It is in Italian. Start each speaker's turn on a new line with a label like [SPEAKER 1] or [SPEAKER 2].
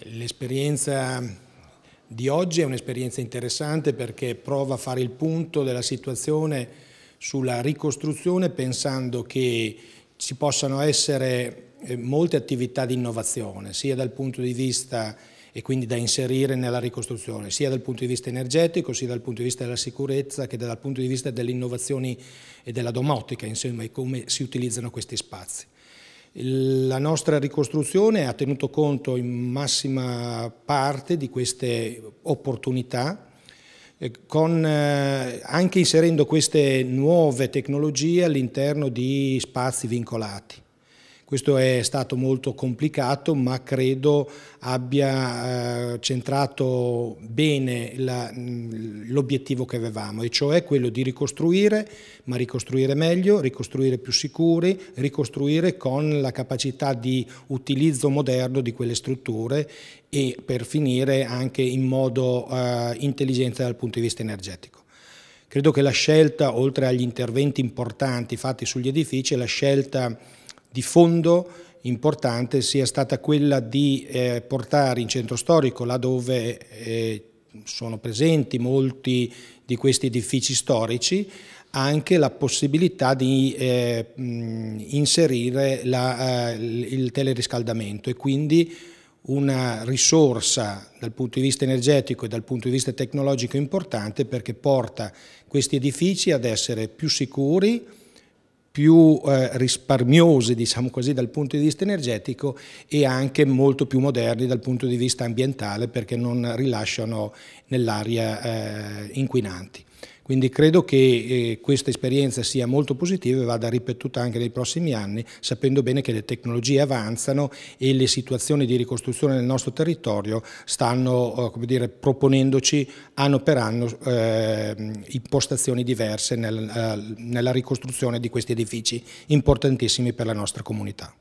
[SPEAKER 1] L'esperienza di oggi è un'esperienza interessante perché prova a fare il punto della situazione sulla ricostruzione pensando che ci possano essere eh, molte attività di innovazione, sia dal punto di vista e quindi da inserire nella ricostruzione, sia dal punto di vista energetico, sia dal punto di vista della sicurezza che dal punto di vista delle innovazioni e della domotica, insomma, e come si utilizzano questi spazi. La nostra ricostruzione ha tenuto conto in massima parte di queste opportunità, eh, con, eh, anche inserendo queste nuove tecnologie all'interno di spazi vincolati. Questo è stato molto complicato ma credo abbia eh, centrato bene mm, l'obiettivo che avevamo e cioè quello di ricostruire, ma ricostruire meglio, ricostruire più sicuri, ricostruire con la capacità di utilizzo moderno di quelle strutture e per finire anche in modo eh, intelligente dal punto di vista energetico. Credo che la scelta, oltre agli interventi importanti fatti sugli edifici, la scelta di fondo importante sia stata quella di eh, portare in centro storico, là dove eh, sono presenti molti di questi edifici storici, anche la possibilità di eh, inserire la, eh, il teleriscaldamento e quindi una risorsa dal punto di vista energetico e dal punto di vista tecnologico importante perché porta questi edifici ad essere più sicuri, più eh, risparmiosi diciamo così, dal punto di vista energetico e anche molto più moderni dal punto di vista ambientale perché non rilasciano nell'aria eh, inquinanti. Quindi credo che eh, questa esperienza sia molto positiva e vada ripetuta anche nei prossimi anni, sapendo bene che le tecnologie avanzano e le situazioni di ricostruzione nel nostro territorio stanno eh, dire, proponendoci anno per anno ehm, impostazioni diverse nel, eh, nella ricostruzione di questi edifici importantissimi per la nostra comunità.